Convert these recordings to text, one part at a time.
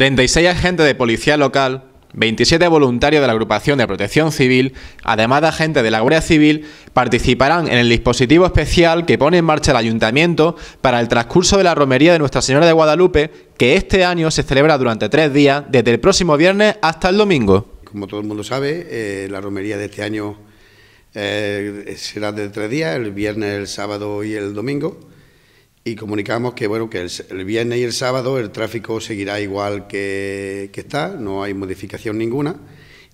36 agentes de policía local, 27 voluntarios de la agrupación de protección civil, además de agentes de la Guardia Civil, participarán en el dispositivo especial que pone en marcha el ayuntamiento para el transcurso de la romería de Nuestra Señora de Guadalupe, que este año se celebra durante tres días, desde el próximo viernes hasta el domingo. Como todo el mundo sabe, eh, la romería de este año eh, será de tres días, el viernes, el sábado y el domingo y comunicamos que bueno que el, viernes y el sábado el tráfico seguirá igual que, está, no hay modificación ninguna.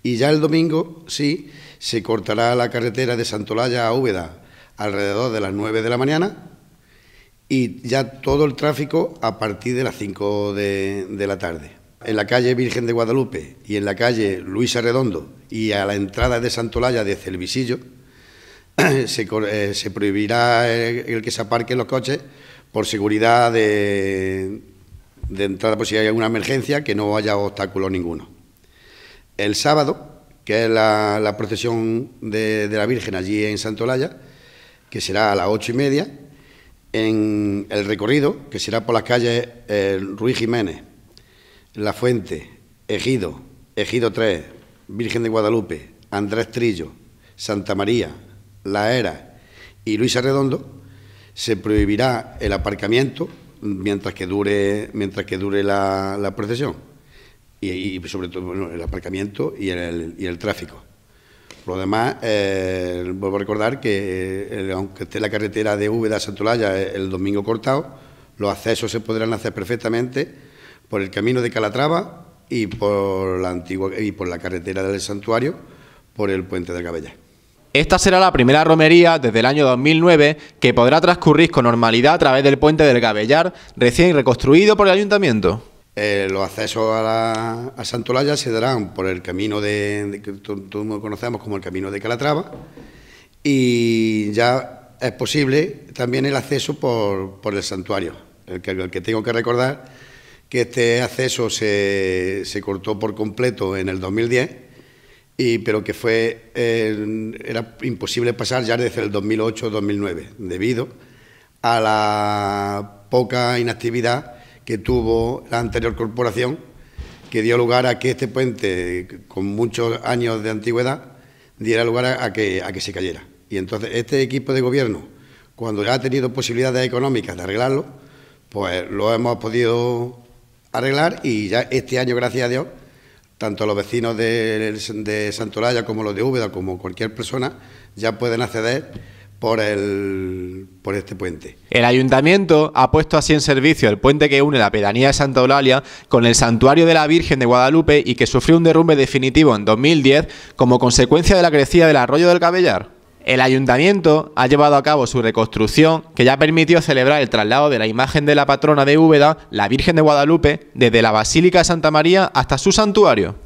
Y ya el domingo, sí, se cortará la carretera de Santolaya a Úbeda alrededor de las 9 de la mañana y ya todo el tráfico a partir de las 5 de, la tarde. En la calle Virgen de Guadalupe y en la calle Luisa Arredondo y a la entrada de Santolaya desde el Visillo, se, prohibirá el que se aparquen los coches por seguridad de, entrada, por si hay alguna emergencia, que no haya obstáculo ninguno. El sábado, que es la, procesión de, la Virgen allí en Santolaya, que será a las ocho y media, en el recorrido, que será por las calles eh, Ruiz Jiménez, La Fuente, Ejido, Ejido 3, Virgen de Guadalupe, Andrés Trillo, Santa María, La Era y Luisa Arredondo, se prohibirá el aparcamiento mientras que dure, mientras que dure la, procesión. Y, sobre todo el aparcamiento y el, y el tráfico. Lo demás, eh, vuelvo a recordar que eh, aunque esté la carretera de V a Santolaya eh, el domingo cortado, los accesos se podrán hacer perfectamente por el camino de Calatrava y por la antigua y por la carretera del santuario por el puente del Cabellá. Esta será la primera romería desde el año 2009 que podrá transcurrir con normalidad a través del puente del Gabellar, recién reconstruido por el ayuntamiento. Eh, los accesos a, la, Santolaya se darán por el camino de, que todos conocemos como el camino de Calatrava y ya es posible también el acceso por, el santuario, el que, tengo que recordar que este acceso se, se cortó por completo en el 2010 pero que fue, eh, era imposible pasar ya desde el 2008-2009, debido a la poca inactividad que tuvo la anterior corporación, que dio lugar a que este puente, con muchos años de antigüedad, diera lugar que, a que se cayera. Y entonces este equipo de gobierno, cuando ya ha tenido posibilidades económicas de arreglarlo, pues lo hemos podido arreglar y ya este año, gracias a Dios, tanto los vecinos de, Santa Santolaya como los de Úbeda, como cualquier persona, ya pueden acceder por, el, por este puente. El ayuntamiento ha puesto así en servicio el puente que une la pedanía de Santa Eulalia con el santuario de la Virgen de Guadalupe y que sufrió un derrumbe definitivo en 2010 como consecuencia de la crecida del arroyo del Cabellar el ayuntamiento ha llevado a cabo su reconstrucción que ya permitió celebrar el traslado de la imagen de la patrona de Úbeda, la Virgen de Guadalupe, desde la Basílica de Santa María hasta su santuario.